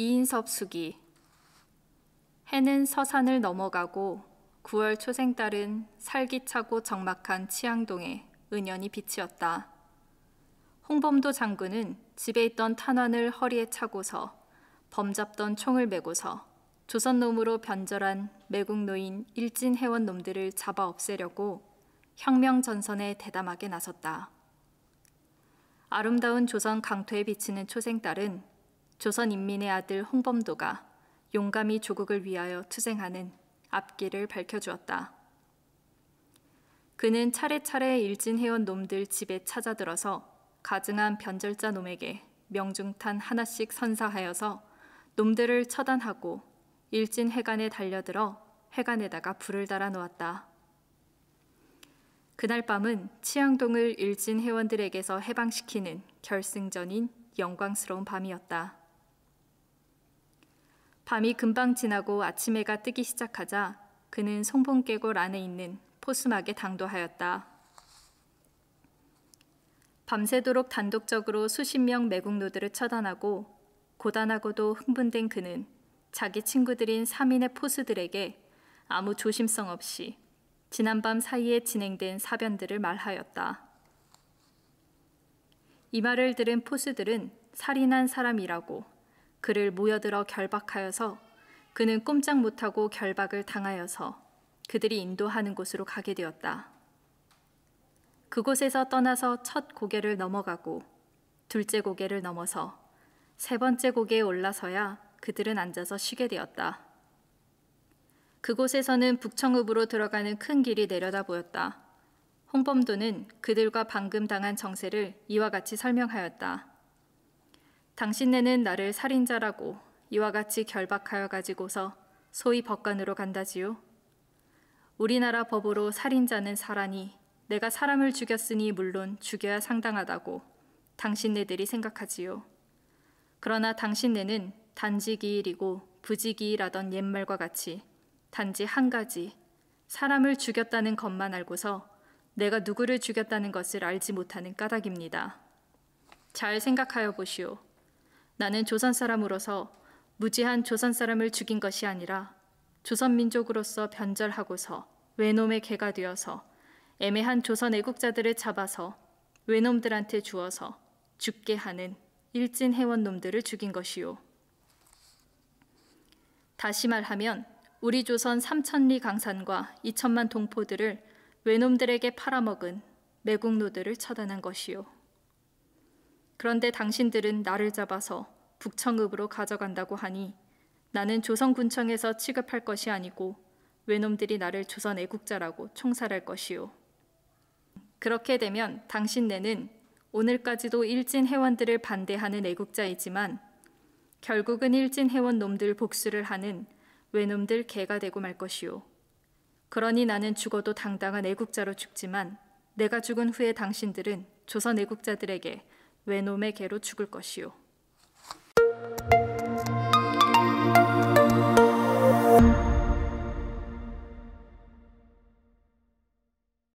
이인섭 수기 해는 서산을 넘어가고 9월 초생달은 살기차고 적막한 치앙동에 은연히 비치었다. 홍범도 장군은 집에 있던 탄환을 허리에 차고서 범잡던 총을 메고서 조선놈으로 변절한 매국노인 일진회원 놈들을 잡아 없애려고 혁명전선에 대담하게 나섰다. 아름다운 조선 강토에 비치는 초생달은 조선인민의 아들 홍범도가 용감히 조국을 위하여 투쟁하는 앞길을 밝혀주었다. 그는 차례차례 일진회원 놈들 집에 찾아들어서 가증한 변절자 놈에게 명중탄 하나씩 선사하여서 놈들을 처단하고 일진 회관에 달려들어 회관에다가 불을 달아 놓았다. 그날 밤은 치앙동을 일진 회원들에게서 해방시키는 결승전인 영광스러운 밤이었다. 밤이 금방 지나고 아침 해가 뜨기 시작하자 그는 송봉계골 안에 있는 포스막에 당도하였다. 밤새도록 단독적으로 수십 명 매국노들을 처단하고 고단하고도 흥분된 그는 자기 친구들인 3인의 포스들에게 아무 조심성 없이 지난밤 사이에 진행된 사변들을 말하였다. 이 말을 들은 포스들은 살인한 사람이라고 그를 모여들어 결박하여서 그는 꼼짝 못하고 결박을 당하여서 그들이 인도하는 곳으로 가게 되었다. 그곳에서 떠나서 첫 고개를 넘어가고 둘째 고개를 넘어서 세 번째 고개에 올라서야 그들은 앉아서 쉬게 되었다. 그곳에서는 북청읍으로 들어가는 큰 길이 내려다 보였다. 홍범도는 그들과 방금 당한 정세를 이와 같이 설명하였다. 당신네는 나를 살인자라고 이와 같이 결박하여 가지고서 소위 법관으로 간다지요. 우리나라 법으로 살인자는 사라니 내가 사람을 죽였으니 물론 죽여야 상당하다고 당신네들이 생각하지요. 그러나 당신네는 단지 기일이고 부지기일하던 옛말과 같이 단지 한 가지 사람을 죽였다는 것만 알고서 내가 누구를 죽였다는 것을 알지 못하는 까닭입니다. 잘 생각하여 보시오. 나는 조선 사람으로서 무지한 조선 사람을 죽인 것이 아니라 조선 민족으로서 변절하고서 외놈의 개가 되어서 애매한 조선 애국자들을 잡아서 외놈들한테 주어서 죽게 하는 일진 회원 놈들을 죽인 것이요. 다시 말하면 우리 조선 삼천리 강산과 이천만 동포들을 외놈들에게 팔아먹은 매국노들을 처단한 것이요. 그런데 당신들은 나를 잡아서 북청읍으로 가져간다고 하니 나는 조선군청에서 취급할 것이 아니고 외놈들이 나를 조선 애국자라고 총살할 것이요. 그렇게 되면 당신네는 오늘까지도 일진 회원들을 반대하는 애국자이지만 결국은 일진 회원 놈들 복수를 하는 외놈들 개가 되고 말 것이요. 그러니 나는 죽어도 당당한 애국자로 죽지만 내가 죽은 후에 당신들은 조선 애국자들에게 외놈의 개로 죽을 것이오